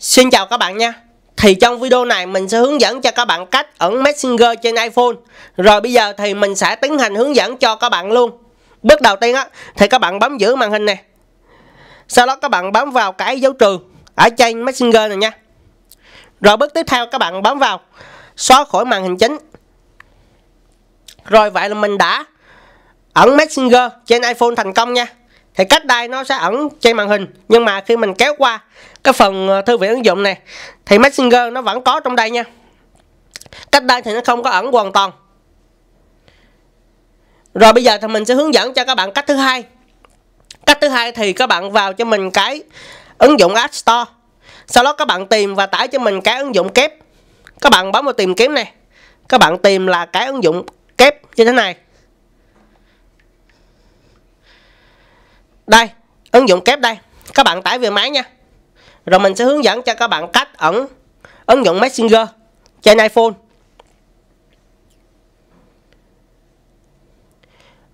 Xin chào các bạn nha Thì trong video này mình sẽ hướng dẫn cho các bạn cách ẩn Messenger trên iPhone Rồi bây giờ thì mình sẽ tiến hành hướng dẫn cho các bạn luôn Bước đầu tiên á thì các bạn bấm giữ màn hình này Sau đó các bạn bấm vào cái dấu trừ ở trên Messenger này nha Rồi bước tiếp theo các bạn bấm vào xóa khỏi màn hình chính Rồi vậy là mình đã ẩn Messenger trên iPhone thành công nha thì cách đây nó sẽ ẩn trên màn hình nhưng mà khi mình kéo qua cái phần ờ, thư viện ứng dụng này thì messenger nó vẫn có trong đây nha cách đây thì nó không có ẩn hoàn toàn rồi bây giờ thì mình sẽ hướng dẫn cho các bạn cách thứ hai cách thứ hai thì các bạn vào cho mình cái ứng dụng app store sau đó các bạn tìm và tải cho mình cái ứng dụng kép các bạn bấm vào tìm kiếm này các bạn tìm là cái ứng dụng kép như thế này đây ứng dụng kép đây các bạn tải về máy nha rồi mình sẽ hướng dẫn cho các bạn cách ẩn ứng dụng messenger trên iphone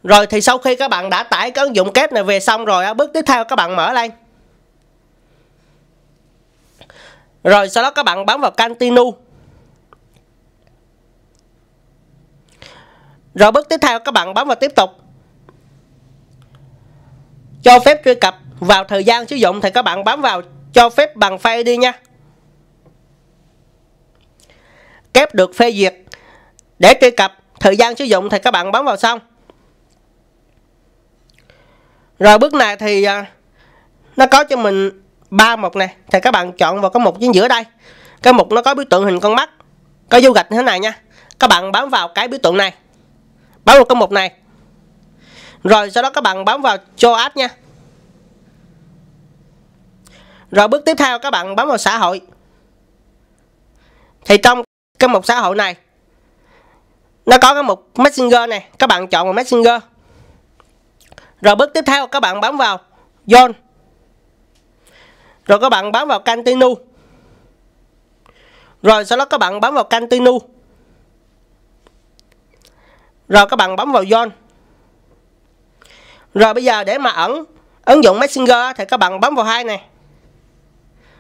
Rồi thì sau khi các bạn đã tải cái ứng dụng kép này về xong rồi bước tiếp theo các bạn mở lên. Rồi sau đó các bạn bấm vào continue. Rồi bước tiếp theo các bạn bấm vào tiếp tục cho phép truy cập vào thời gian sử dụng thì các bạn bấm vào cho phép bằng file đi nha kép được phê duyệt để truy cập thời gian sử dụng thì các bạn bấm vào xong rồi bước này thì à, nó có cho mình ba mục này thì các bạn chọn vào cái mục chính giữa đây cái mục nó có biểu tượng hình con mắt có du gạch như thế này nha các bạn bấm vào cái biểu tượng này bấm vào cái mục này rồi sau đó các bạn bấm vào cho app nha Rồi bước tiếp theo các bạn bấm vào xã hội Thì trong cái mục xã hội này Nó có cái mục Messenger này Các bạn chọn vào Messenger Rồi bước tiếp theo các bạn bấm vào Zone Rồi các bạn bấm vào Continue Rồi sau đó các bạn bấm vào Continue Rồi các bạn bấm vào join rồi bây giờ để mà ẩn ứng dụng Messenger thì các bạn bấm vào hai này.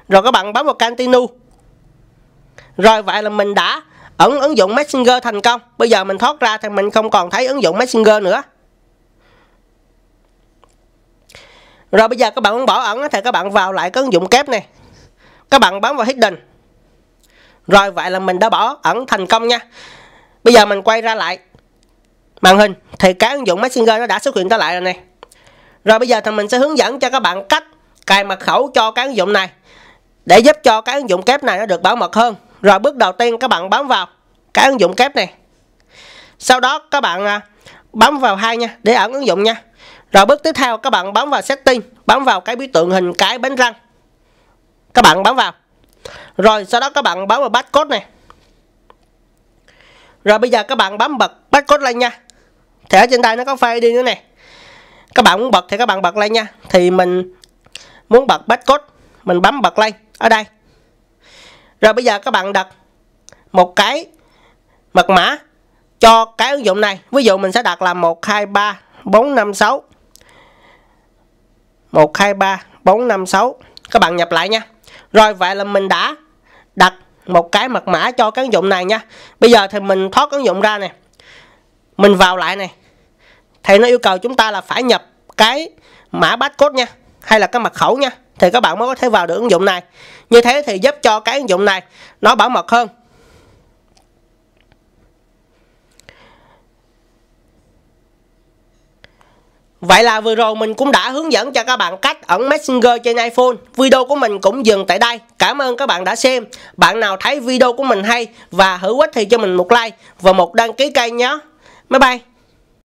Rồi các bạn bấm vào Continue. Rồi vậy là mình đã ẩn ứng dụng Messenger thành công. Bây giờ mình thoát ra thì mình không còn thấy ứng dụng Messenger nữa. Rồi bây giờ các bạn muốn bỏ ẩn thì các bạn vào lại cái ứng dụng kép này. Các bạn bấm vào Hidden. Rồi vậy là mình đã bỏ ẩn thành công nha. Bây giờ mình quay ra lại màn hình thì cái ứng dụng messenger nó đã xuất hiện trở lại rồi này rồi bây giờ thì mình sẽ hướng dẫn cho các bạn cách cài mật khẩu cho cái ứng dụng này để giúp cho cái ứng dụng kép này nó được bảo mật hơn rồi bước đầu tiên các bạn bấm vào cái ứng dụng kép này sau đó các bạn à, bấm vào hai nha để ẩn ứng dụng nha rồi bước tiếp theo các bạn bấm vào setting bấm vào cái biểu tượng hình cái bánh răng các bạn bấm vào rồi sau đó các bạn bấm vào barcode này rồi bây giờ các bạn bấm bật barcode lên nha thì ở trên đây nó có fade đi nữa nè các bạn muốn bật thì các bạn bật lên nha thì mình muốn bật barcode mình bấm bật lên ở đây rồi bây giờ các bạn đặt một cái mật mã cho cái ứng dụng này ví dụ mình sẽ đặt là một một hai hai ba bốn năm sáu ba bốn năm sáu các bạn nhập lại nha rồi vậy là mình đã đặt một cái mật mã cho cái ứng dụng này nha bây giờ thì mình thoát ứng dụng ra nè mình vào lại này thì nó yêu cầu chúng ta là phải nhập cái mã barcode nha hay là cái mật khẩu nha thì các bạn mới có thể vào được ứng dụng này như thế thì giúp cho cái ứng dụng này nó bảo mật hơn Vậy là vừa rồi mình cũng đã hướng dẫn cho các bạn cách ẩn Messenger trên iPhone. Video của mình cũng dừng tại đây. Cảm ơn các bạn đã xem. Bạn nào thấy video của mình hay và hữu ích thì cho mình một like và một đăng ký kênh nhé. 拜拜。